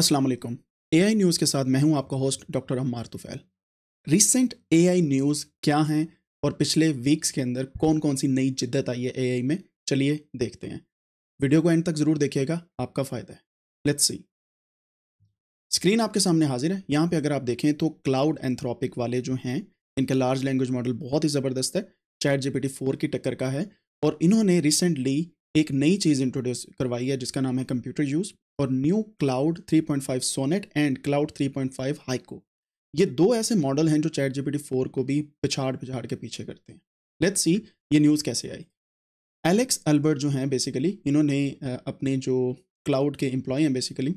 अस्सलाम वालेकुम AI news के साथ मैं हूं आपका host doctor Ammar Tufail recent AI news क्या हैं और पिछले वीक्स के अंदर कौन कौन सी नई जिद्दत आई है एआई में चलिए देखते हैं वीडियो को एंड तक ज़रूर देखिएगा आपका फ़ायदा है लेट्स सी स्क्रीन आपके सामने हाजिर है यहाँ पर अगर आप देखें तो क्लाउड एंथ्रॉपिक वाले जो हैं इनका लार्ज लैंग्वेज मॉडल बहुत ही ज़बरदस्त है चैट टी फोर की टक्कर का है और इन्होंने रिसेंटली एक नई चीज़ इंट्रोड्यूस करवाई है जिसका नाम है कंप्यूटर यूज़ और new Claude 3.5 Sonnet and Claude 3.5 Haiku ये दो ऐसे मॉडल हैं जो चैट जीपीटी फोर को भी पिछाड़ पिछाड़ के पीछे करते हैं लेट्स सी ये न्यूज़ कैसे आई एलेक्स अल्बर्ट जो हैं बेसिकली इन्होंने अपने जो क्लाउड के एम्प्लॉय हैं बेसिकली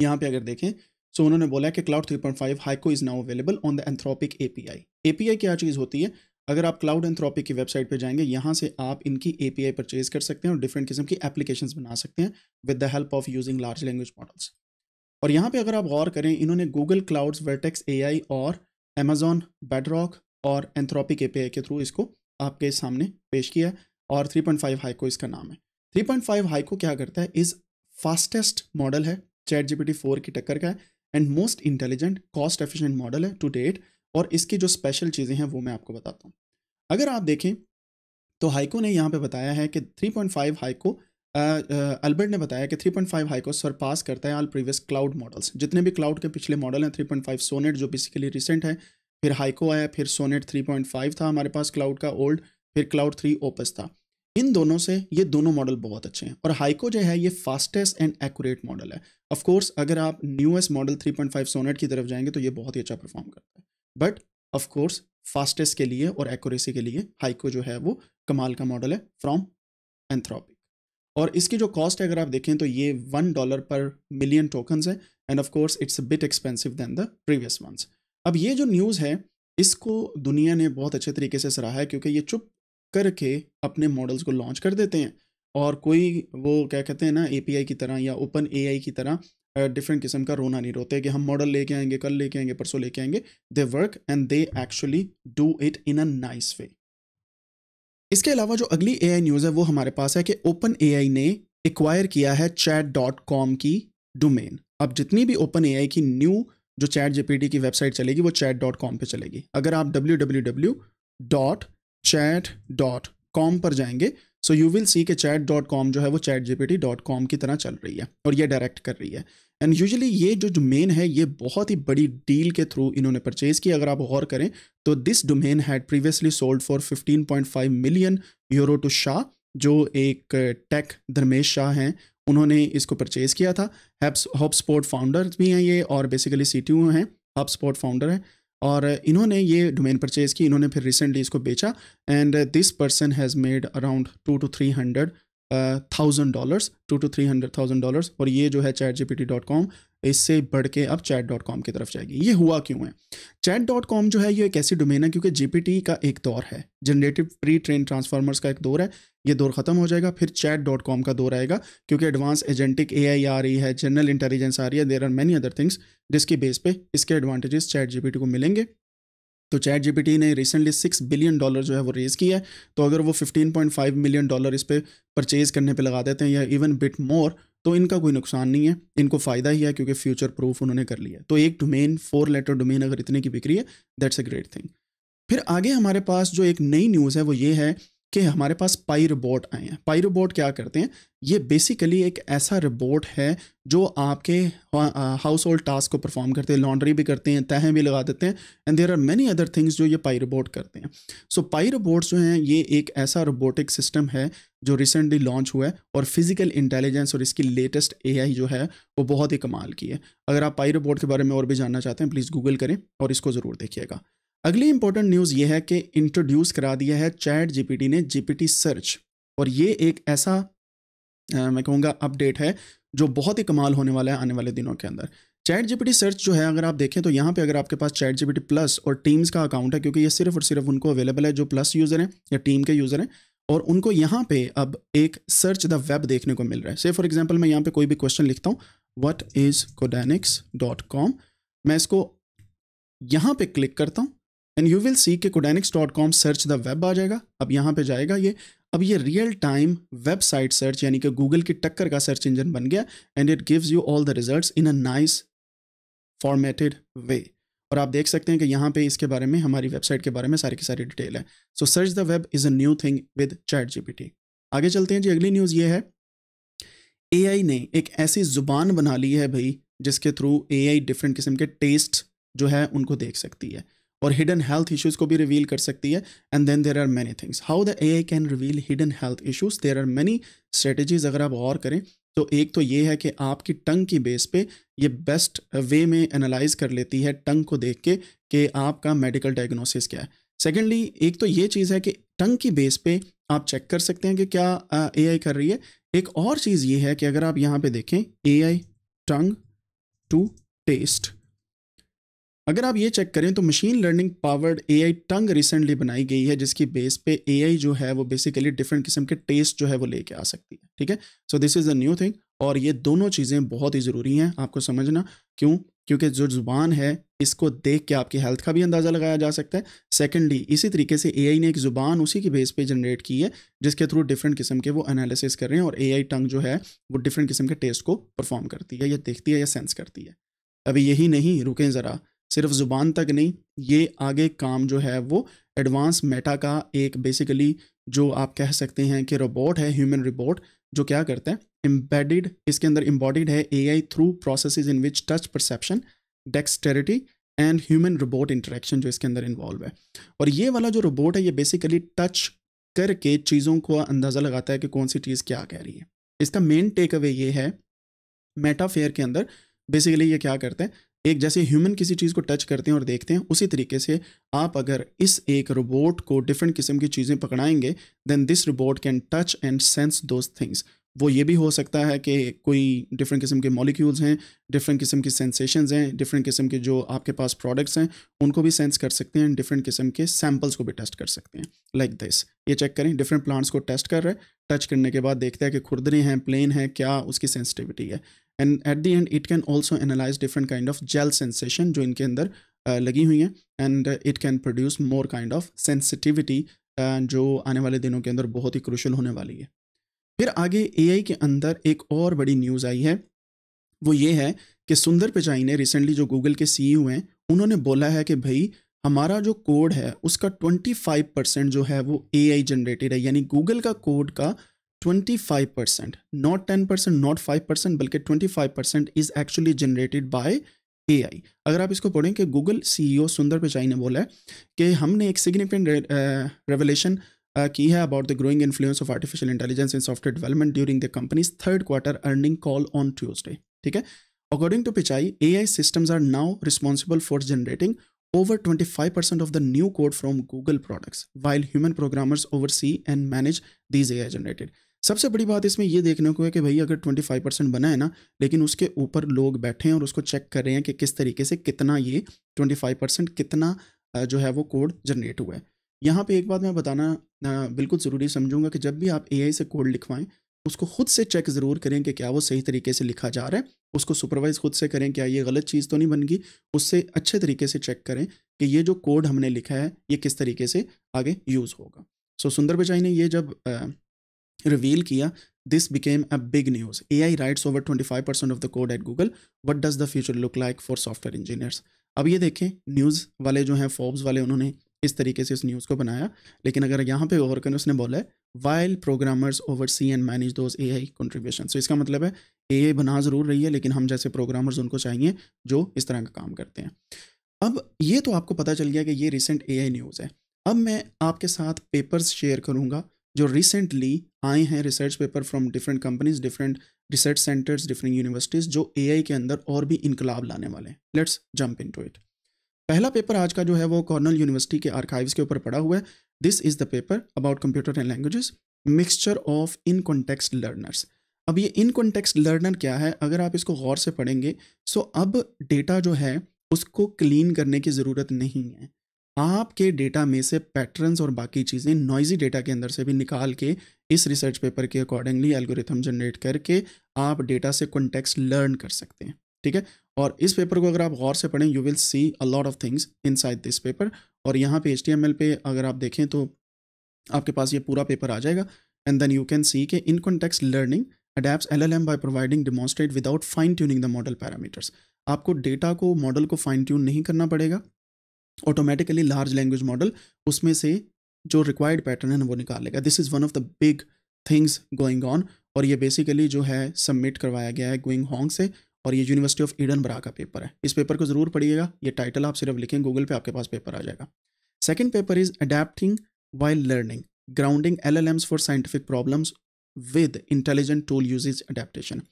यहाँ पे अगर देखें सो उन्होंने बोला कि Claude 3.5 Haiku is now available on the Anthropic A P क्या चीज़ होती है अगर आप क्लाउड एंथ्रॉपिक की वेबसाइट पे जाएंगे यहाँ से आप इनकी एपीआई परचेज कर सकते हैं और डिफरेंट किस्म की एप्लीकेशंस बना सकते हैं with the help of using large language models और यहाँ पे अगर आप गौर करें इन्होंने गूगल क्लाउड्स वर्टेक्स एआई और अमेजोन बेडरॉक और एंथ्रोपिक एपीआई के थ्रू इसको आपके सामने पेश किया और 3.5 हाइको इसका नाम है 3.5 हाइको क्या करता है इज फास्टेस्ट मॉडल है चैट जीपीटी 4 की टक्कर का है and most intelligent cost efficient model है टू डेट और इसकी जो स्पेशल चीज़ें हैं वो मैं आपको बताता हूँ अगर आप देखें तो हाइको ने यहाँ पे बताया है कि 3.5 हाइको अल्बर्ट ने बताया कि 3.5 हाइको सरपास करता है ऑल प्रीवियस क्लाउड मॉडल्स जितने भी क्लाउड के पिछले मॉडल हैं 3.5 सोनेट जो बेसिकली रिसेंट है फिर हाइको आया फिर सोनेट 3.5 था हमारे पास क्लाउड का ओल्ड फिर क्लाउड थ्री ओपस था इन दोनों से ये दोनों मॉडल बहुत अच्छे हैं और हाइको जो है ये फास्टेस्ट एंड एक्यूरेट मॉडल है ऑफकोर्स अगर आप न्यूएस्ट मॉडल थ्री सोनेट की तरफ जाएंगे तो ये बहुत ही अच्छा परफॉर्म करता है बट ऑफकोर्स फास्टेस्ट के लिए और एक्यूरेसी के लिए हाइको जो है वो कमाल का मॉडल है फ्रॉम एंथ्रॉपिक और इसकी जो कॉस्ट है अगर आप देखें तो ये one dollar per million tokens है and of course it's bit expensive than the previous months अब ये जो न्यूज़ है इसको दुनिया ने बहुत अच्छे तरीके से सराहा है क्योंकि ये चुप करके अपने मॉडल्स को लॉन्च कर देते हैं और कोई वो क्या कहते हैं ना एपीआई की तरह या ओपन एआई की तरह डिफरेंट किस्म का रोना नहीं रोते कि हम मॉडल लेके आएंगे कल लेके आएंगे परसों लेके आएंगे they work and they actually do it in a nice way इसके अलावा जो अगली ए न्यूज़ है वो हमारे पास है कि ओपन ए ने एक्वायर किया है चैट डॉट कॉम की डोमेन अब जितनी भी ओपन ए की न्यू जो चैट जेपीटी की वेबसाइट चलेगी वो चैट डॉट कॉम पर चलेगी अगर आप W W W dot chat dot com पर जाएंगे सो यू विल सी के चैट डॉट कॉम जो है वो चैट जी डॉट कॉम की तरह चल रही है और ये डायरेक्ट कर रही है एंड यूजली ये जो डोमेन है ये बहुत ही बड़ी डील के थ्रू इन्होंने परचेज़ की अगर आप गौर करें तो this domain had previously sold for 15.5 million euro to Shah जो एक टेक धर्मेश शाह हैं उन्होंने इसको परचेज़ किया था स्पोर्ट फाउंडर भी हैं ये और बेसिकली सी हैं स्पोर्ट फाउंडर हैं और इन्होंने ये डोमेन परचेज की इन्होंने फिर रिसेंटली इसको बेचा and this person has made around two two three hundred thousand dollars two two three hundred thousand dollars और ये जो है chat G P T dot com इससे बढ़ के अब चैट डॉट कॉम की तरफ जाएगी ये हुआ क्यों है चैट डॉट कॉम जो है ये एक ऐसी डोमेन है क्योंकि जीपीटी का एक दौर है जनरेटिव प्री ट्रेन ट्रांसफार्मर्स का एक दौर है ये दौर खत्म हो जाएगा फिर चैट डॉट कॉम का दौर आएगा क्योंकि एडवांस एजेंटिक ए आई आ रही है जनरल इंटेलिजेंस आ रही है there are many other things जिसकी बेस पे इसके एडवांटेजेस चैट जीपीटी को मिलेंगे तो चैट जीपीटी ने रिसेंटली सिक्स बिलियन डॉलर जो है वो रेज़ किया है तो अगर वो fifteen point five million dollar इस पर परचेज़ करने पर लगा देते हैं या इवन बिट मोर तो इनका कोई नुकसान नहीं है इनको फ़ायदा ही है क्योंकि फ्यूचर प्रूफ उन्होंने कर लिया तो एक डोमेन फोर लेटर डोमेन अगर इतने की बिक्री है दैट्स अ ग्रेट थिंग फिर आगे हमारे पास जो एक नई न्यूज़ है वो ये है कि हमारे पास पाई रोबोट आए हैं पाई रोबोट क्या करते हैं ये बेसिकली एक ऐसा रोबोट है जो आपके हाउस होल्ड टास्क को परफॉर्म करते हैं लॉन्ड्री भी करते हैं तहें भी लगा देते हैं and there are many other things जो ये पाई रोबोट करते हैं सो so, पाई रोबोट जो हैं ये एक ऐसा रोबोटिक सिस्टम है जो रिसेंटली लॉन्च हुआ है और फिजिकल इंटेलिजेंस और इसकी लेटेस्ट ए जो है वो बहुत ही कमाल की है अगर आप पाई रोबोट के बारे में और भी जानना चाहते हैं प्लीज़ गूगल करें और इसको ज़रूर देखिएगा अगली इंपॉर्टेंट न्यूज़ ये है कि इंट्रोड्यूस करा दिया है चैट जीपीटी ने जीपीटी सर्च और ये एक ऐसा आ, मैं कहूँगा अपडेट है जो बहुत ही कमाल होने वाला है आने वाले दिनों के अंदर चैट जीपीटी सर्च जो है अगर आप देखें तो यहाँ पे अगर आपके पास चैट जीपीटी प्लस और टीम्स का अकाउंट है क्योंकि ये सिर्फ और सिर्फ उनको अवेलेबल है जो प्लस यूज़र हैं या टीम के यूज़र हैं और उनको यहाँ पे अब एक सर्च द वेब देखने को मिल रहा है से फॉर एग्जाम्पल मैं यहाँ पे कोई भी क्वेश्चन लिखता हूँ what is Codenix dot com मैं इसको यहाँ पे क्लिक करता हूँ एंड यू विल सी के Codenix dot com search the web आ जाएगा अब यहाँ पे जाएगा ये अब ये रियल टाइम वेबसाइट सर्च यानी कि गूगल की टक्कर का सर्च इंजन बन गया and it gives you all the result in a nice formatted way और आप देख सकते हैं कि यहाँ पे इसके बारे में हमारी वेबसाइट के बारे में सारी की सारी डिटेल है so search the web is a new thing with chat G आगे चलते हैं जी अगली न्यूज़ ये है ए ने एक ऐसी ज़ुबान बना ली है भाई जिसके थ्रू ए डिफरेंट किस्म के टेस्ट जो है उनको देख सकती है और हिडन हेल्थ इश्यूज को भी रिवील कर सकती है and then there are many things how the A I can reveal hidden health issues there are many strategies अगर आप गौर करें तो एक तो ये है कि आपकी टंग की बेस पे ये बेस्ट वे में एनालाइज कर लेती है टंग को देख के कि आपका मेडिकल डायग्नोसिस क्या है सेकेंडली एक तो ये चीज़ है कि टंग की बेस पे आप चेक कर सकते हैं कि क्या ए आई कर रही है एक और चीज़ ये है कि अगर आप यहाँ पे देखें ए आई टंग टू टेस्ट अगर आप ये चेक करें तो machine learning powered A I tongue recently बनाई गई है जिसकी बेस पे आई जो है वो बेसिकली डिफरेंट किस्म के टेस्ट जो है वो लेके आ सकती है ठीक है so this is a new thing और ये दोनों चीज़ें बहुत ही ज़रूरी हैं आपको समझना क्यों क्योंकि जो ज़ुबान है इसको देख के आपकी हेल्थ का भी अंदाज़ा लगाया जा सकता है सेकेंडली इसी तरीके से ए ने एक ज़ुबान उसी की बेस पे जनरेट की है जिसके थ्रू डिफरेंट किस्म के वो एनालिसिस कर रहे हैं और ए टंग जो है वो डिफरेंट किस्म के टेस्ट को परफॉर्म करती है या देखती है या सेंस करती है अभी यही नहीं रुकें ज़रा सिर्फ ज़ुबान तक नहीं ये आगे काम जो है वो एडवांस मेटा का एक बेसिकली जो आप कह सकते हैं कि रोबोट है ह्यूमन रोबोट जो क्या करता है एम्बेडिड इसके अंदर एम्बॉडिड है AI through processes in which touch perception dexterity and human robot interaction जो इसके अंदर इन्वॉल्व है और ये वाला जो रोबोट है ये बेसिकली टच करके चीज़ों को अंदाज़ा लगाता है कि कौन सी चीज़ क्या कह रही है इसका मेन टेक अवे ये है मेटाफेयर के अंदर बेसिकली ये क्या करते हैं एक जैसे ह्यूमन किसी चीज़ को टच करते हैं और देखते हैं उसी तरीके से आप अगर इस एक रोबोट को डिफरेंट किस्म की चीज़ें पकड़ाएंगे then this robot can touch and sense those things वो ये भी हो सकता है कि कोई डिफरेंट किस्म के मॉलिक्यूल्स हैं डिफरेंट किस्म की सेंसेशंस हैं डिफरेंट किस्म के जो आपके पास प्रोडक्ट्स हैं उनको भी सेंस कर सकते हैं डिफरेंट किस्म के सैम्पल्स को भी टेस्ट कर सकते हैं लाइक like दिस ये चेक करें डिफरेंट प्लांट्स को टेस्ट कर रहे हैं टच करने के बाद देखते हैं कि खुरदरे हैं प्लेन है क्या उसकी सेंसिटिविटी है and at the end it can also analyse different kind of gel sensation जो इनके अंदर लगी हुई हैं and it can produce more kind of sensitivity जो आने वाले दिनों के अंदर बहुत ही क्रुशल होने वाली है फिर आगे आई के अंदर एक और बड़ी न्यूज़ आई है वो ये है कि सुंदर पिचाई ने रिसेंटली जो गूगल के सी सीईओ e हैं उन्होंने बोला है कि भाई हमारा जो कोड है उसका 25 परसेंट जो है वो आई जनरेटेड है यानी गूगल का कोड का 25 percent not 10 percent not 5 percent बल्कि 25 percent is actually generated by I अगर आप इसको पढ़ें कि गूगल सीईओ e सुंदर पिचाई ने बोला है कि हमने एक सिग्निफिकेंट रेवलेशन uh, uh, की है about the growing influence of artificial intelligence in software development during the companies third quarter earning call on Tuesday ठीक है according to Pichai A I systems are now responsible for generating of 25% new code from Google products while human programmers oversee and manage these A I generated सबसे बड़ी बात इसमें यह देखने को है कि भाई अगर 25 परसेंट बना है ना लेकिन उसके ऊपर लोग बैठे हैं और उसको चेक कर रहे हैं कि किस तरीके से कितना ये 25 परसेंट कितना जो है वो कोड जनरेट हुआ है यहाँ पे एक बात मैं बताना बिल्कुल ज़रूरी समझूंगा कि जब भी आप ए से कोड लिखवाएं उसको खुद से चेक ज़रूर करें कि क्या वो सही तरीके से लिखा जा रहा है उसको सुपरवाइज़ खुद से करें क्या ये गलत चीज़ तो नहीं बनगी उससे अच्छे तरीके से चेक करें कि ये जो कोड हमने लिखा है ये किस तरीके से आगे यूज़ होगा सो so, सुंदर बचाई ने ये जब रिवील किया this became a big news A I writes over twenty five percent of the code at Google what does the future look like for software engineers अब ये देखें न्यूज़ वाले जो हैं फॉर्ब्स वाले उन्होंने इस तरीके से इस न्यूज़ को बनाया लेकिन अगर यहाँ पे गौर करें उसने बोला है while programmers oversee and manage those A I contribution so इसका मतलब है ए आई बना ज़रूर रही है लेकिन हम जैसे प्रोग्रामर्स उनको चाहिए जो इस तरह का काम करते हैं अब ये तो आपको पता चल गया कि ये रिसेंट ए आई न्यूज़ है अब मैं आपके साथ पेपर्स शेयर करूँगा जो रिसेंटली आए हैं research paper from different companies different research centres different universities जो ए के अंदर और भी इनकलाब लाने वाले हैं लेट्स जंप इन इट पहला पेपर आज का जो है वो कॉर्नल यूनिवर्सिटी के आर्काइव्स के ऊपर पड़ा हुआ है this is the paper about computer and languages mixture of in context learners अब ये इन कॉन्टेक्स्ट लर्नर क्या है अगर आप इसको गौर से पढ़ेंगे सो अब डेटा जो है उसको क्लीन करने की ज़रूरत नहीं है आपके डेटा में से पैटर्न्स और बाकी चीज़ें नॉइजी डेटा के अंदर से भी निकाल के इस रिसर्च पेपर के अकॉर्डिंगली एल्गोरिथम जनरेट करके आप डेटा से कॉन्टेक्स लर्न कर सकते हैं ठीक है और इस पेपर को अगर आप गौर से पढ़ें you will see a lot of things side this paper और यहाँ पे एच पे अगर आप देखें तो आपके पास ये पूरा पेपर आ जाएगा and then you can see के in context learning adapts L L M by providing demonstrate without fine tuning the model parameters आपको डेटा को मॉडल को फाइन ट्यून नहीं करना पड़ेगा ऑटोमेटिकली लार्ज लैंग्वेज मॉडल उसमें से जो रिक्वायर्ड पैटर्न है वो निकाल लेगा this is one of the big things going on और ये बेसिकली जो है सबमिट करवाया गया है गोइंग हॉन्ग से और ये यूनिवर्सिटी ऑफ ईडन बरा का पेपर है इस पेपर को ज़रूर पढ़िएगा ये टाइटल आप सिर्फ लिखें गूगल पे आपके पास पेपर आ जाएगा second paper is adapting while learning grounding L L Ms for scientific problems with intelligent tool usage adaptation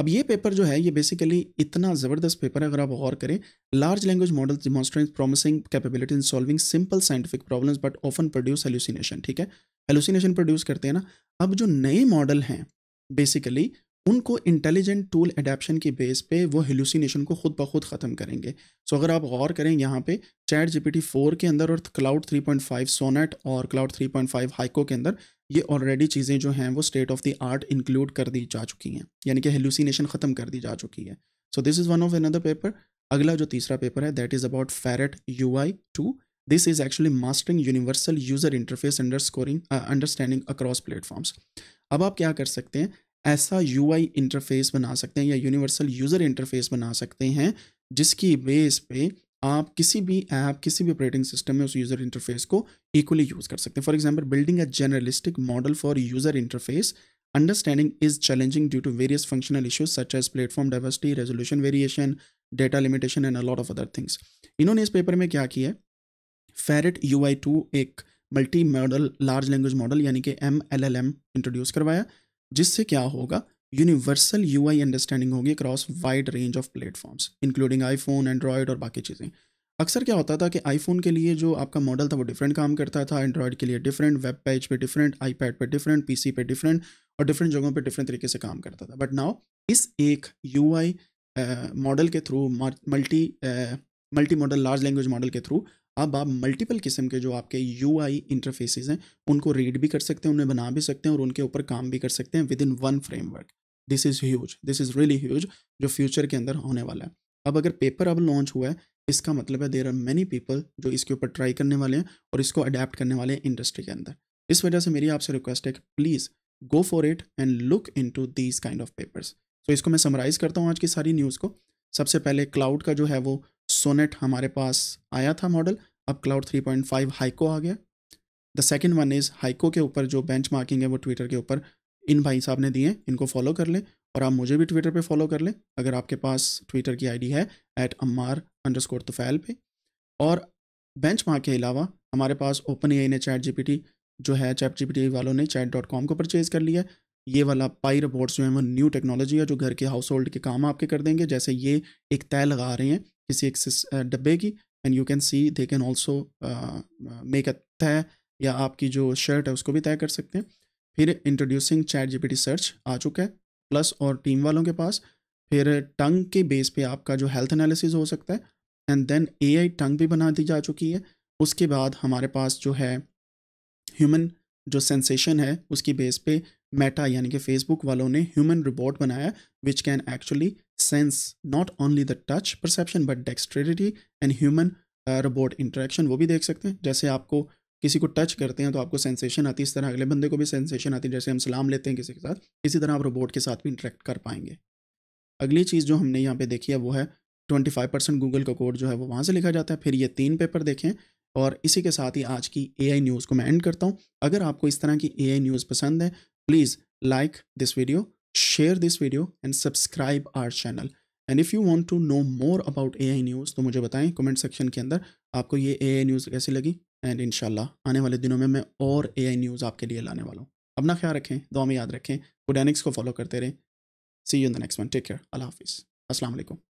अब ये पेपर जो है ये बेसिकली इतना ज़बरदस्त पेपर है अगर आप गौर करें large language model demonstrate promising capability in solving simple scientific problems but often produce hallucination ठीक है हेलुसिनेशन प्रोड्यूस करते हैं ना अब जो नए मॉडल हैं बेसिकली उनको इंटेलिजेंट टूल एडेप्शन के बेस पे वो हेलुसिनेशन को खुद ब खुद ख़त्म करेंगे सो so, अगर आप गौर करें यहाँ पे चैट जीपीटी फोर के अंदर और क्लाउड 3.5 सोनेट और क्लाउड 3.5 हाइको के अंदर ये ऑलरेडी चीज़ें जो हैं वो state of the art include कर दी जा चुकी हैं यानी कि हेलूसिनेशन ख़त्म कर दी जा चुकी है so this is one of another paper अगला जो तीसरा पेपर है that is about Ferret U I two this is actually mastering universal user interface under scoring understanding across platforms अब आप क्या कर सकते हैं ऐसा यू आई इंटरफेस बना सकते हैं या यूनिवर्सल यूज़र इंटरफेस बना सकते हैं जिसकी बेस पे आप किसी भी ऐप किसी भी ऑपरेटिंग सिस्टम में उस यूज़र इंटरफेस को इक्वली यूज़ कर सकते हैं for example building a journalistic model for user interface understanding is challenging due to various functional issues such as platform diversity resolution variation data limitation and a lot of other things इन्होंने इस paper में क्या किया Ferret U I two एक multimodal large language model यानी कि M L L M introduce करवाया जिससे क्या होगा यूनिवर्सल यू आई अंडरस्टैंडिंग होगी across wide range of platforms including iPhone Android और बाकी चीज़ें अक्सर क्या होता था कि आईफोन के लिए जो आपका मॉडल था वो डिफरेंट काम करता था एंड्रॉयड के लिए डिफरेंट वेब पेज पे डिफरेंट आईपैड पे डिफरेंट पीसी पे डिफरेंट और डिफरेंट जगहों पे डिफरेंट तरीके से काम करता था बट नाउ इस एक यू मॉडल के through multi multimodal large language model के थ्रू अब आप मल्टीपल किस्म के जो आपके यू आई इंटरफेसिस हैं उनको रीड भी कर सकते हैं उन्हें बना भी सकते हैं और उनके ऊपर काम भी कर सकते हैं within one framework this is huge this is really huge जो फ्यूचर के अंदर होने वाला है अब अगर पेपर अब लॉन्च हुआ है इसका मतलब है देर आर मैनी पीपल जो इसके ऊपर ट्राई करने वाले हैं और इसको अडेप्ट करने वाले हैं इंडस्ट्री के अंदर इस वजह से मेरी आपसे रिक्वेस्ट है कि please go for it and look into these kind of papers तो इसको मैं समराइज करता हूँ आज की सारी न्यूज़ को सबसे पहले क्लाउड का जो है वो सोनेट हमारे पास आया था मॉडल अब क्लाउड 3.5 हाइको आ गया the second one is Haiku के ऊपर जो बेंच मार्किंग है वो ट्विटर के ऊपर इन भाई साहब ने दिए इनको फॉलो कर लें और आप मुझे भी ट्विटर पे फॉलो कर लें अगर आपके पास ट्विटर की आईडी है at Ammar underscore Tufail पे और बेंच के अलावा हमारे पास ओपन ए ने चैट जी जो है चैट जी वालों ने चैट डॉट कॉम को परचेज़ कर लिया ये वाला पाई रोबोट्स जो है वो न्यू टेक्नोलॉजी है जो घर के हाउस होल्ड के काम आपके कर देंगे जैसे ये एक तय लगा रहे हैं किसी एक डब्बे की and you can see they can also make a तय या आपकी जो शर्ट है उसको भी तय कर सकते हैं फिर इंट्रोड्यूसिंग चैट जीपीटी सर्च आ चुका है प्लस और टीम वालों के पास फिर टंग के बेस पे आपका जो हेल्थ एनालिसिस हो सकता है एंड देन एआई टंग भी बना दी जा चुकी है उसके बाद हमारे पास जो है ह्यूमन जो सेंसेशन है उसकी बेस पे मेटा यानी कि फेसबुक वालों ने ह्यूमन रोबोट बनाया which can actually sense not only the touch perception but dexterity and human robot interaction वो भी देख सकते हैं जैसे आपको किसी को टच करते हैं तो आपको सेंसेशन आती है इस तरह अगले बंदे को भी सेंसेशन आती है जैसे हम सलाम लेते हैं किसी के साथ इसी तरह आप रोबोट के साथ भी इंटरेक्ट कर पाएंगे अगली चीज़ जो हमने यहाँ पे देखी है वो है ट्वेंटी फाइव परसेंट गूगल का कोड जो है वो वहाँ से लिखा जाता है फिर ये तीन पेपर देखें और इसी के साथ ही आज की ए न्यूज़ को मैं एंड करता हूँ अगर आपको इस तरह की ए न्यूज़ पसंद है please like this video share this video and subscribe our channel and if you want to know more about A news तो मुझे बताएं कमेंट सेक्शन के अंदर आपको ये ए न्यूज़ कैसी लगी एंड इन आने वाले दिनों में मैं और ए न्यूज़ आपके लिए लाने वाला हूँ अपना ख्याल रखें दो में याद रखें गुडेनिक्स को फॉलो करते रहें see you in the next one take care अल्लाह हाफिज़ असल